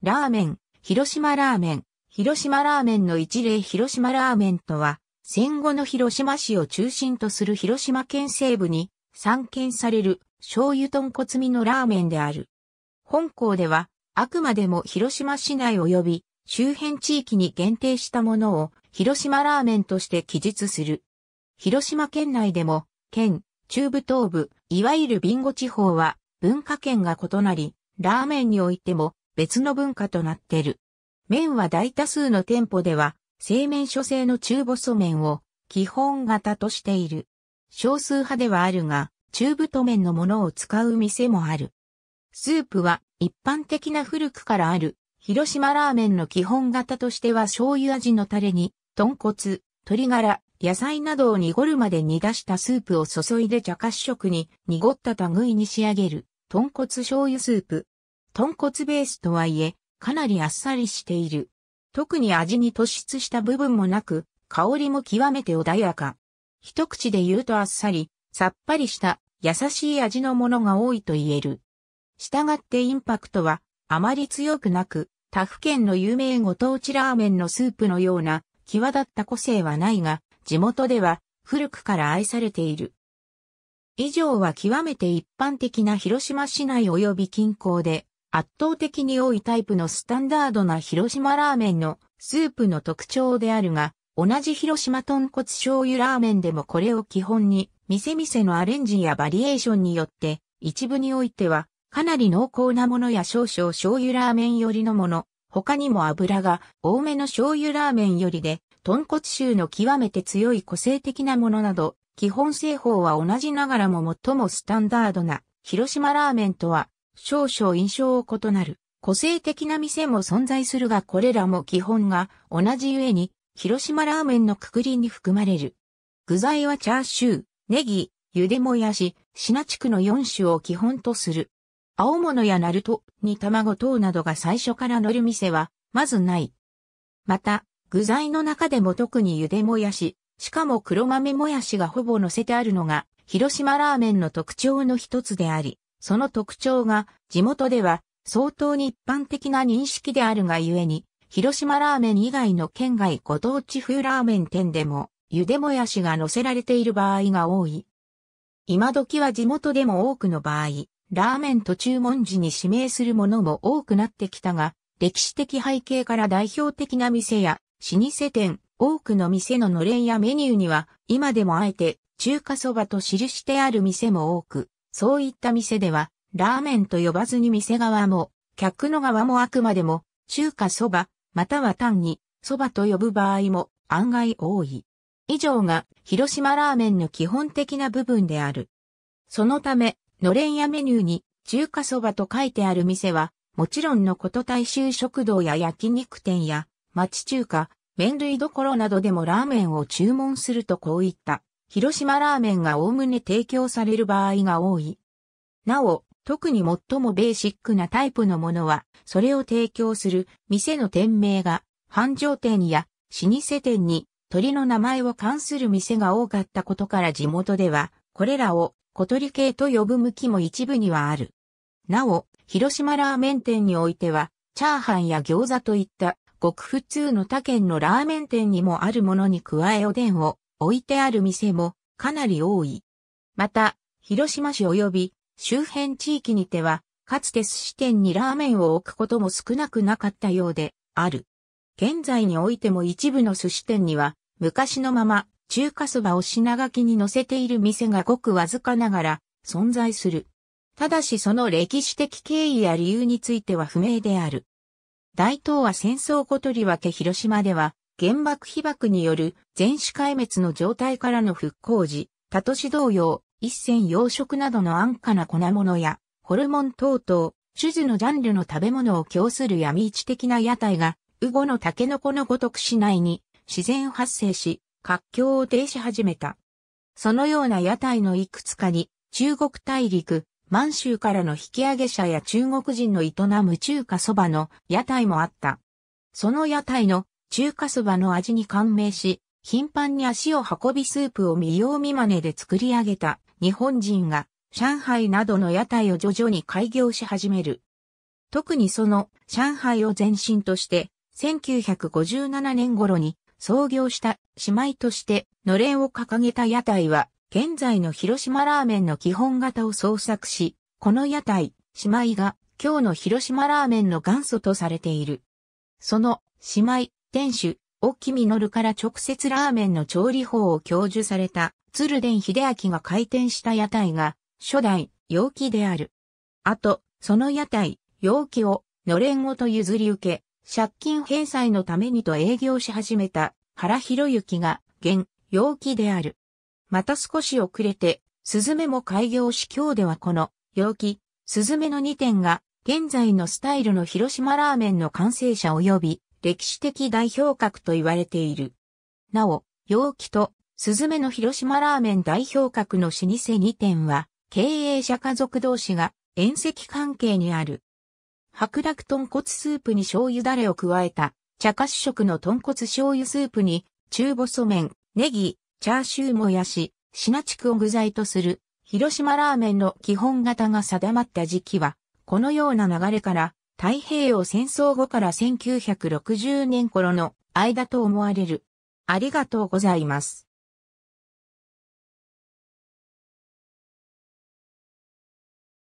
ラーメン、広島ラーメン、広島ラーメンの一例広島ラーメンとは、戦後の広島市を中心とする広島県西部に散見される醤油豚骨味のラーメンである。本校では、あくまでも広島市内及び周辺地域に限定したものを広島ラーメンとして記述する。広島県内でも、県、中部東部、いわゆるビンゴ地方は文化圏が異なり、ラーメンにおいても別の文化となってる。麺は大多数の店舗では、製麺所製の中細麺を基本型としている。少数派ではあるが、中太麺のものを使う店もある。スープは一般的な古くからある広島ラーメンの基本型としては醤油味のタレに豚骨、鶏ガラ、野菜などを濁るまで煮出したスープを注いで茶褐色に濁った類に仕上げる豚骨醤油スープ。豚骨ベースとはいえ、かなりあっさりしている。特に味に突出した部分もなく、香りも極めて穏やか。一口で言うとあっさり、さっぱりした優しい味のものが多いと言える。従ってインパクトはあまり強くなく、他府県の有名ご当地ラーメンのスープのような際立った個性はないが、地元では古くから愛されている。以上は極めて一般的な広島市内及び近郊で圧倒的に多いタイプのスタンダードな広島ラーメンのスープの特徴であるが、同じ広島豚骨醤油ラーメンでもこれを基本に、店々のアレンジやバリエーションによって、一部においては、かなり濃厚なものや少々醤油ラーメンよりのもの、他にも油が多めの醤油ラーメンよりで、豚骨臭の極めて強い個性的なものなど、基本製法は同じながらも最もスタンダードな広島ラーメンとは少々印象を異なる、個性的な店も存在するがこれらも基本が同じゆえに、広島ラーメンのくくりに含まれる。具材はチャーシュー、ネギ、茹でもやし、シナ地区の4種を基本とする。青物やナルトに卵等などが最初から乗る店は、まずない。また、具材の中でも特に茹でもやし、しかも黒豆もやしがほぼ乗せてあるのが、広島ラーメンの特徴の一つであり、その特徴が地元では相当に一般的な認識であるがゆえに、広島ラーメン以外の県外ご当地風ラーメン店でも、茹でもやしが乗せられている場合が多い。今時は地元でも多くの場合、ラーメンと注文時に指名するものも多くなってきたが、歴史的背景から代表的な店や老舗店、多くの店ののれんやメニューには、今でもあえて中華そばと記してある店も多く、そういった店では、ラーメンと呼ばずに店側も、客の側もあくまでも、中華そば、または単に、そばと呼ぶ場合も案外多い。以上が広島ラーメンの基本的な部分である。そのため、のれんやメニューに中華そばと書いてある店は、もちろんのこと大衆食堂や焼肉店や町中華、麺類どころなどでもラーメンを注文するとこういった広島ラーメンが概ね提供される場合が多い。なお、特に最もベーシックなタイプのものは、それを提供する店の店名が、繁盛店や老舗店に鳥の名前を冠する店が多かったことから地元では、これらを小鳥系と呼ぶ向きも一部にはある。なお、広島ラーメン店においては、チャーハンや餃子といった、ごく普通の他県のラーメン店にもあるものに加えおでんを置いてある店もかなり多い。また、広島市及び周辺地域にては、かつて寿司店にラーメンを置くことも少なくなかったようである。現在においても一部の寿司店には、昔のまま中華そばを品書きに載せている店がごくわずかながら存在する。ただしその歴史的経緯や理由については不明である。大東亜戦争小鳥分け広島では原爆被爆による全種壊滅の状態からの復興時、他都市同様、一線養殖などの安価な粉物や、ホルモン等々、種々のジャンルの食べ物を供する闇市的な屋台が、ウゴのタケノコのごとく市内に自然発生し、活況を停止始めた。そのような屋台のいくつかに、中国大陸、満州からの引き上げ者や中国人の営む中華そばの屋台もあった。その屋台の中華そばの味に感銘し、頻繁に足を運びスープを見よう見真似で作り上げた日本人が上海などの屋台を徐々に開業し始める。特にその上海を前身として1957年頃に創業した姉妹としてのれんを掲げた屋台は現在の広島ラーメンの基本型を創作し、この屋台、姉妹が今日の広島ラーメンの元祖とされている。その姉妹店主、沖実から直接ラーメンの調理法を教授された、鶴伝秀明が開店した屋台が、初代、陽気である。あと、その屋台、陽気を、のれんごと譲り受け、借金返済のためにと営業し始めた、原博之が、現、陽気である。また少し遅れて、スズメも開業し今日ではこの、陽気、スズメの2点が、現在のスタイルの広島ラーメンの完成者及び、歴史的代表格と言われている。なお、陽気と、スズメの広島ラーメン代表格の老舗2店は、経営者家族同士が縁石関係にある。白濁豚骨スープに醤油ダレを加えた、茶褐色の豚骨醤油スープに、中細麺、ネギ、チャーシューもやし、シナチクを具材とする、広島ラーメンの基本型が定まった時期は、このような流れから、太平洋戦争後から1960年頃の間と思われる。ありがとうございます。